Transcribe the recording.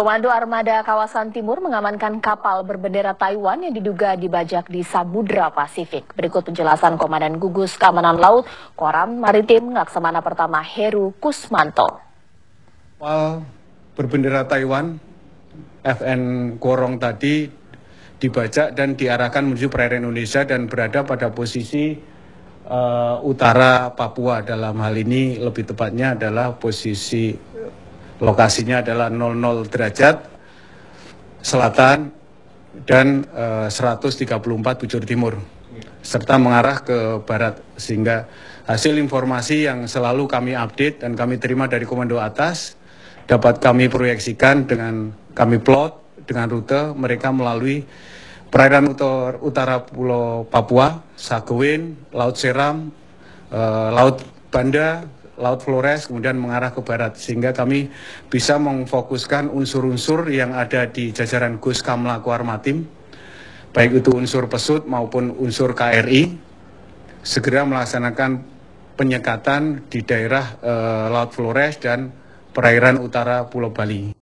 Komando Armada Kawasan Timur mengamankan kapal berbendera Taiwan yang diduga dibajak di Samudra Pasifik. Berikut penjelasan Komandan Gugus Keamanan Laut Koram Maritim Laksamana Pertama Heru Kusmanto. Kapal berbendera Taiwan FN Gorong tadi dibajak dan diarahkan menuju perairan Indonesia dan berada pada posisi uh, utara Papua dalam hal ini lebih tepatnya adalah posisi Lokasinya adalah 00 derajat selatan dan e, eh, 134 bujur timur serta mengarah ke barat sehingga hasil informasi yang selalu kami update dan kami terima dari komando atas dapat kami proyeksikan dengan kami plot dengan rute mereka melalui perairan utara Pulau Papua, Sakewin, Laut Seram, e, Laut Banda, Laut Flores kemudian mengarah ke barat sehingga kami bisa memfokuskan unsur-unsur yang ada di jajaran Gus Kamla Kuarmatim baik itu unsur pesut maupun unsur KRI segera melaksanakan penyekatan di daerah e, Laut Flores dan perairan utara Pulau Bali.